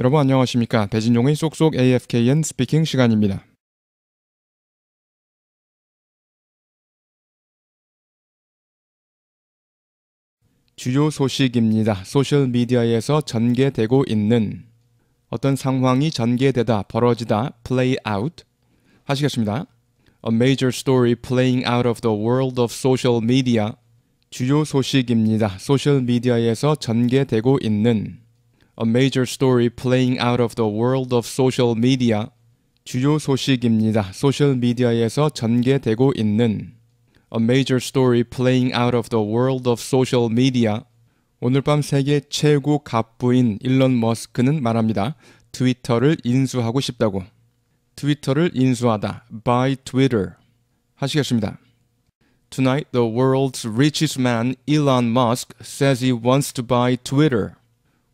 여러분 안녕하십니까? 배진종의 쏙쏙 AFKN 스피킹 시간입니다. 주요 소식입니다. 소셜미디어에서 전개되고 있는 어떤 상황이 전개되다, 벌어지다, play out 하시겠습니다. A major story playing out of the world of social media. 주요 소식입니다. 소셜미디어에서 전개되고 있는 A major story playing out of the world of social media. 주요 소식입니다. 소셜 미디어에서 전개되고 있는 A major story playing out of the world of social media. 오늘 밤 세계 최고 갑부인 일론 머스크는 말합니다. 트위터를 인수하고 싶다고. 트위터를 인수하다. By Twitter. 하시겠습니다. Tonight, the world's richest man, Elon Musk, says he wants to buy Twitter.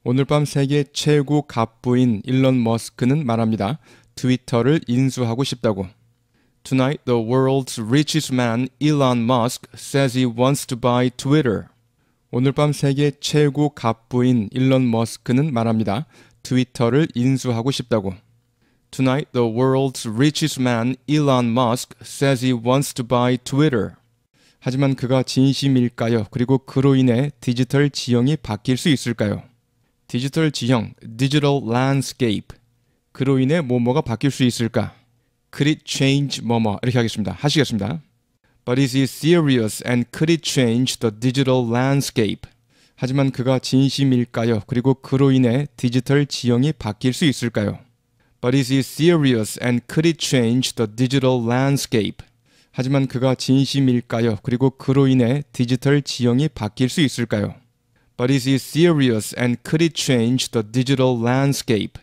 오늘 밤 세계 최고 갑부인 일론 머스크는 말합니다. 트위터를 인수하고 싶다고. Tonight, the world's richest man, Elon Musk, says he wants to buy Twitter. 오늘 밤 세계 최고 갑부인 일론 머스크는 말합니다. 트위터를 인수하고 싶다고. Tonight, the world's richest man, Elon Musk, says he wants to buy Twitter. 하지만 그가 진심일까요? 그리고 그로 인해 디지털 지형이 바뀔 수 있을까요? 디지털 지형, digital landscape. 그로 인해 뭐뭐가 바뀔 수 있을까? Could it change 뭐뭐 이렇게 하겠습니다. 하시겠습니다. But is it serious and could it change the digital landscape? 하지만 그가 진심일까요? 그리고 그로 인해 디지털 지형이 바뀔 수 있을까요? But is it serious and could it change the digital landscape? 하지만 그가 진심일까요? 그리고 그로 인해 디지털 지형이 바뀔 수 있을까요? But is it serious and could it change the digital landscape?